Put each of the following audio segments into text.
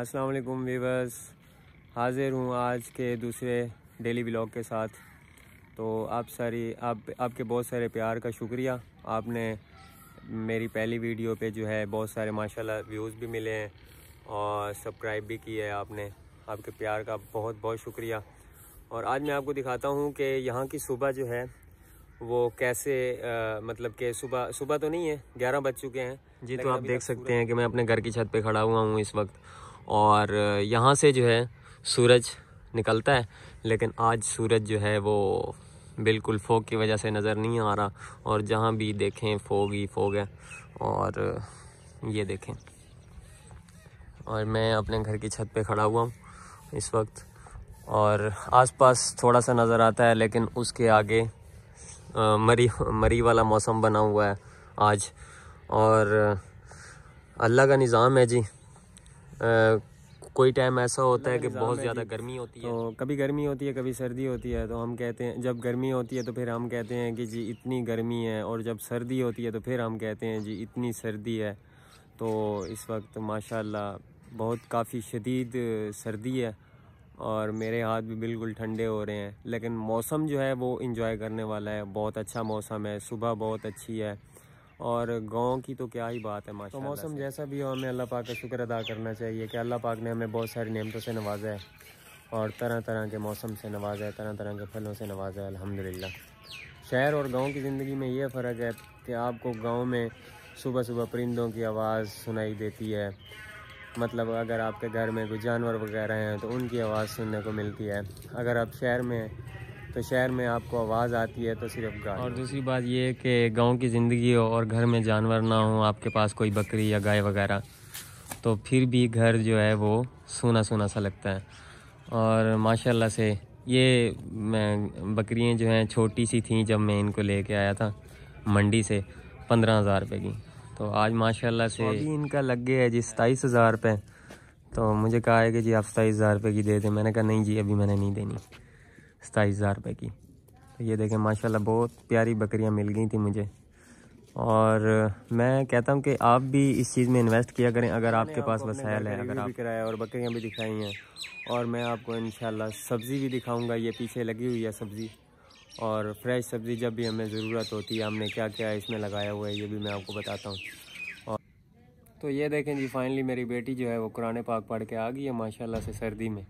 अस्सलाम वालेकुम वीवर्स हाज़िर हूँ आज के दूसरे डेली ब्लॉग के साथ तो आप सारी आप आपके बहुत सारे प्यार का शुक्रिया आपने मेरी पहली वीडियो पे जो है बहुत सारे माशाल्लाह व्यूज़ भी मिले हैं और सब्सक्राइब भी किए हैं आपने आपके प्यार का बहुत बहुत शुक्रिया और आज मैं आपको दिखाता हूँ कि यहाँ की सुबह जो है वो कैसे आ, मतलब कि सुबह सुबह तो नहीं है ग्यारह बज चुके हैं जी तो आप देख सकते हैं कि मैं अपने घर की छत पे खड़ा हुआ हूँ इस वक्त और यहाँ से जो है सूरज निकलता है लेकिन आज सूरज जो है वो बिल्कुल फोग की वजह से नज़र नहीं आ रहा और जहाँ भी देखें फोग ही फोग है और ये देखें और मैं अपने घर की छत पे खड़ा हुआ हूँ इस वक्त और आसपास थोड़ा सा नज़र आता है लेकिन उसके आगे आ, मरी मरी वाला मौसम बना हुआ है आज और अल्लाह का निज़ाम है जी कोई टाइम ऐसा होता है कि बहुत ज़्यादा गर्मी होती तो है तो कभी गर्मी होती है कभी सर्दी होती है तो हम कहते हैं जब गर्मी होती है तो फिर हम कहते हैं कि जी इतनी गर्मी है और जब सर्दी होती है तो फिर हम कहते हैं जी इतनी सर्दी है तो इस वक्त माशाल्लाह बहुत काफ़ी शदीद सर्दी है और मेरे हाथ भी बिल्कुल ठंडे हो रहे हैं लेकिन मौसम जो है वो इंजॉय करने वाला है बहुत अच्छा मौसम है सुबह बहुत अच्छी है और गांव की तो क्या ही बात है माशा तो मौसम जैसा भी हो हमें अल्लाह पाक का शुक्र अदा करना चाहिए कि अल्लाह पाक ने हमें बहुत सारी नियमतों से नवाजा है और तरह तरह के मौसम से नवाजा है तरह तरह के फलों से नवाजा है अलहमदिल्ला शहर और गाँव की ज़िंदगी में यह फ़र्क है कि आपको गाँव में सुबह सुबह परिंदों की आवाज़ सुनाई देती है मतलब अगर आपके घर में कोई जानवर वगैरह हैं तो उनकी आवाज़ सुनने को मिलती है अगर आप शहर में तो शहर में आपको आवाज़ आती है तो सिर्फ गाय और दूसरी बात ये कि गांव की ज़िंदगी हो और घर में जानवर ना हो आपके पास कोई बकरी या गाय वगैरह तो फिर भी घर जो है वो सोना सोना सा लगता है और माशाल्लाह से ये मैं बकरियाँ जो हैं छोटी सी थी जब मैं इनको लेके आया था मंडी से पंद्रह हज़ार रुपये की तो आज माशाल्लाह से तो अभी इनका लग गया है जी सताईस हज़ार रुपये तो मुझे कहा है कि जी आप सताईस हज़ार रुपये की दे दें मैंने कहा नहीं जी अभी मैंने नहीं देनी सताईस हज़ार रुपये की तो ये देखें माशाल्लाह बहुत प्यारी बकरियां मिल गई थी मुझे और मैं कहता हूँ कि आप भी इस चीज़ में इन्वेस्ट किया करें अगर आपके पास वसायल है अगर आप किराया और बकरियाँ भी दिखाई हैं और मैं आपको इन सब्ज़ी भी दिखाऊँगा ये पीछे लगी हुई है सब्ज़ी और फ्रेश सब्ज़ी जब भी हमें ज़रूरत होती है हमने क्या क्या इसमें लगाया हुआ है ये भी मैं आपको बताता हूँ और तो ये देखें जी फाइनली मेरी बेटी जो है वो कुरने पाक पढ़ के आ गई है माशाल्लाह से सर्दी में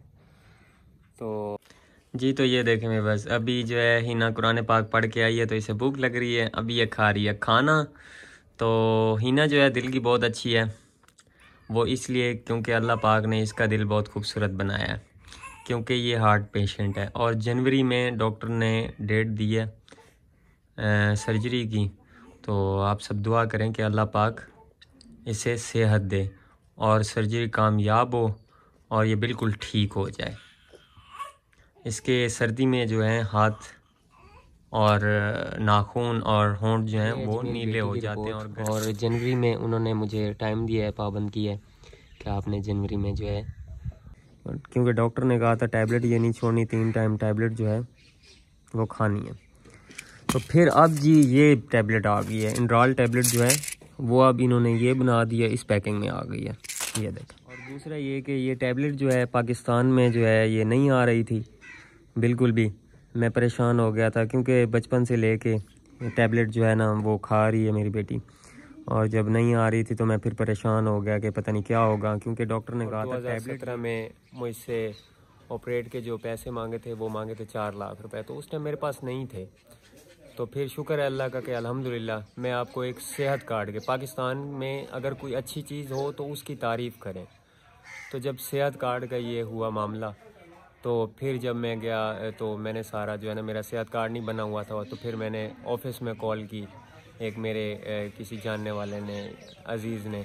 तो जी तो ये देखें मैं बस अभी जो है हिना कुरान पाक पढ़ के आई है तो इसे भूख लग रही है अभी ये खा रही है खाना तो हिना जो है दिल की बहुत अच्छी है वो इसलिए क्योंकि अल्लाह पाक ने इसका दिल बहुत खूबसूरत बनाया है क्योंकि ये हार्ट पेशेंट है और जनवरी में डॉक्टर ने डेट दी है आ, सर्जरी की तो आप सब दुआ करें कि अल्लाह पाक इसे सेहत दे और सर्जरी कामयाब हो और ये बिल्कुल ठीक हो जाए इसके सर्दी में जो है हाथ और नाखून और होंठ जो हैं वो नीले हो जाते हैं और जनवरी में उन्होंने मुझे टाइम दिया है पाबंद की है कि आपने जनवरी में जो है क्योंकि डॉक्टर ने कहा था टैबलेट ये नहीं छोड़नी तीन टाइम टैबलेट जो है वो खानी है तो फिर अब जी ये टैबलेट आ गई है इंड्राल टैबलेट जो है वो अब इन्होंने ये बना दिया इस पैकिंग में आ गई है ये देखा और दूसरा ये कि ये टैबलेट जो है पाकिस्तान में जो है ये नहीं आ रही थी बिल्कुल भी मैं परेशान हो गया था क्योंकि बचपन से ले कर टैबलेट जो है ना वो खा रही है मेरी बेटी और जब नहीं आ रही थी तो मैं फिर परेशान हो गया कि पता नहीं क्या होगा क्योंकि डॉक्टर ने कहा था टैबलेट में मुझसे ऑपरेट के जो पैसे मांगे थे वो मांगे थे चार लाख रुपए तो उस टाइम मेरे पास नहीं थे तो फिर शुक्र है अल्लाह का कि अल्हम्दुलिल्लाह मैं आपको एक सेहत कार्ड के पाकिस्तान में अगर कोई अच्छी चीज़ हो तो उसकी तारीफ़ करें तो जब सेहत कार्ड का ये हुआ मामला तो फिर जब मैं गया तो मैंने सारा जो है ना मेरा सेहत कार्ड नहीं बना हुआ था तो फिर मैंने ऑफिस में कॉल की एक मेरे किसी जानने वाले ने अज़ीज़ ने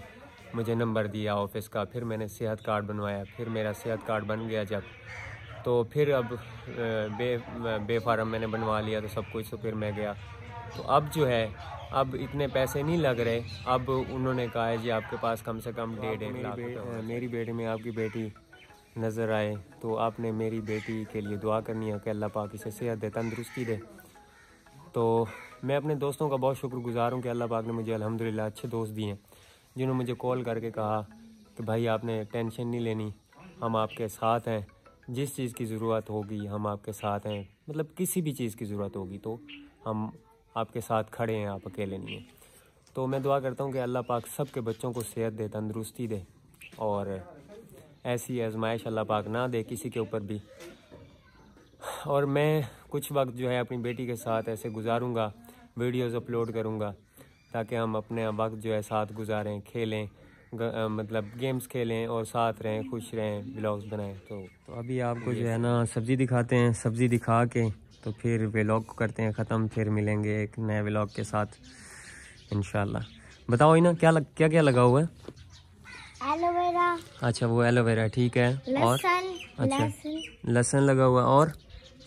मुझे नंबर दिया ऑफिस का फिर मैंने सेहत कार्ड बनवाया फिर मेरा सेहत कार्ड बन गया जब तो फिर अब बे बेफारम मैंने बनवा लिया तो सब कुछ तो फिर मैं गया तो अब जो है अब इतने पैसे नहीं लग रहे अब उन्होंने कहा है जी आपके पास कम से कम डेढ़ लाख मेरी बेटी में आपकी बेटी नज़र आए तो आपने मेरी बेटी के लिए दुआ करनी है कि अल्लाह पाक इसे सेहत दे तंदरुस्ती दे तो मैं अपने दोस्तों का बहुत शुक्रगुजार हूँ कि अल्लाह पाक ने मुझे अल्हम्दुलिल्लाह अच्छे दोस्त दिए जिन्होंने मुझे कॉल करके कहा कि भाई आपने टेंशन नहीं लेनी हम आपके साथ हैं जिस चीज़ की ज़रूरत होगी हम आपके साथ हैं मतलब किसी भी चीज़ की ज़रूरत होगी तो हम आपके साथ खड़े हैं आप अकेले नहीं हैं तो मैं दुआ करता हूँ कि अल्लाह पाक सब के बच्चों को सेहत दे तंदरुस्ती दे और ऐसी आजमाइश अल्लाह पाक ना दे किसी के ऊपर भी और मैं कुछ वक्त जो है अपनी बेटी के साथ ऐसे गुजारूँगा वीडियोज़ अपलोड करूँगा ताकि हम अपने वक्त जो है साथ गुजारें खेलें ग, मतलब गेम्स खेलें और साथ रहें खुश रहें ब्लॉग्स बनाएं तो, तो अभी आपको जो है ना सब्ज़ी दिखाते हैं सब्ज़ी दिखा के तो फिर व्लॉग करते हैं ख़त्म फिर मिलेंगे एक नए व्लॉग के साथ इन बताओ ही ना क्या लग क्या क्या लगा हुआ है एलोवेरा अच्छा वो एलोवेरा ठीक है लसन, और अच्छा लसन, लसन लगा हुआ और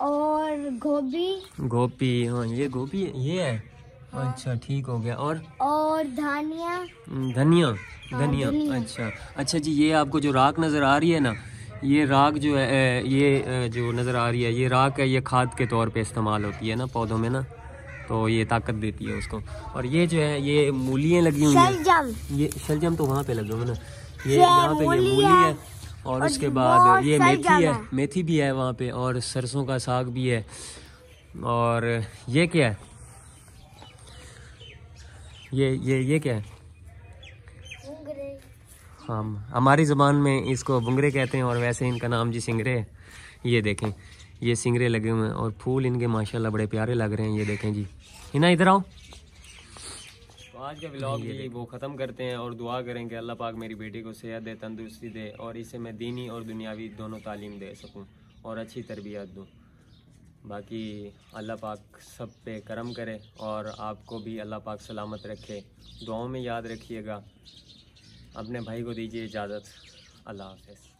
और गोभी गोभी हाँ ये गोभी ये है हाँ। अच्छा ठीक हो गया और और धनिया हम्म, हाँ, धनिया धनिया अच्छा अच्छा जी ये आपको जो राख नज़र आ रही है ना ये राख जो है ये जो नज़र आ रही है ये राख है ये खाद के तौर पे इस्तेमाल होती है ना पौधों में ना तो ये ताकत देती है उसको और ये जो है ये मूलियाँ लगी हुई हैं ये शलजम तो वहाँ पे लगे हुए ना ये यहाँ पे ये मूली है और उसके बाद ये मेथी है मेथी भी है वहाँ पे और सरसों का साग भी है और ये क्या है ये ये ये क्या है हम हमारी ज़बान में इसको बुंगरे कहते हैं और वैसे इनका नाम जी सिंगरे है ये देखें ये सिंगरे लगे हुए हैं और फूल इनके माशाल्लाह बड़े प्यारे लग रहे हैं ये देखें जी इना इधर आओ आज का ब्लॉग भी वो ख़त्म करते हैं और दुआ करें कि अल्लाह पाक मेरी बेटी को सेहत दे तंदुरुस्ती दे और इसे मैं दीनी और दुनियावी दोनों तालीम दे सकूँ और अच्छी तरबियत दूँ बाकी अल्लाह पाक सब पे करम करे और आपको भी अल्लाह पाक सलामत रखे दुआओं में याद रखिएगा अपने भाई को दीजिए इजाज़त अल्लाह हाफिज़